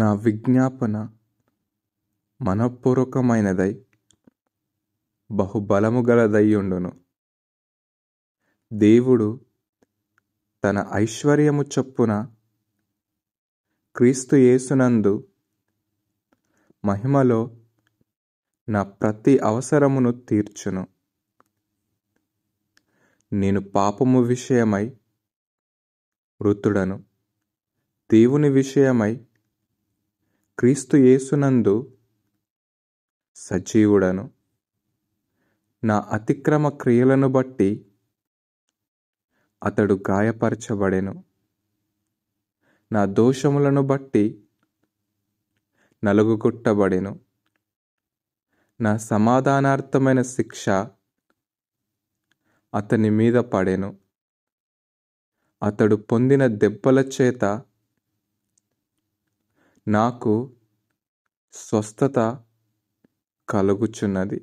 నా విజ్ఞాపన మనఃపూర్వకమైనదై బహుబలము గలదైయుండును దేవుడు తన ఐశ్వర్యము చొప్పున క్రీస్తు యేసునందు మహిమలో నా ప్రతి అవసరమును తీర్చును నేను పాపము విషయమై మృతుడను దేవుని విషయమై క్రీస్తుయేసునందు సజీవుడను నా అతిక్రమ క్రియలను బట్టి అతడు గాయపరచబడెను నా దోషములను బట్టి నలుగుగొట్టబడెను నా సమాధానార్థమైన శిక్ష అతని మీద పడెను అతడు పొందిన దెబ్బల చేత నాకు స్వస్థత కలుగుచున్నది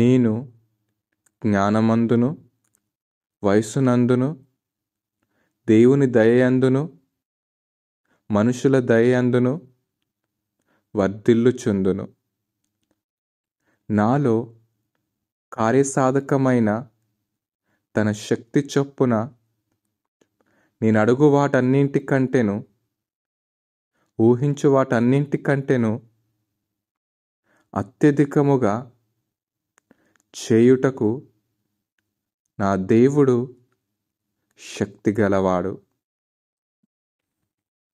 నేను జ్ఞానమందును వయసునందును దేవుని దయయందును మనుషుల దయయందును వర్ధిల్లుచుందును నాలో కార్యసాధకమైన తన శక్తి చొప్పున నేను అడుగు వాటన్నింటికంటేను ఊహించు వాటన్నింటికంటేను అత్యధికముగా చేయుటకు నా దేవుడు శక్తి గలవాడు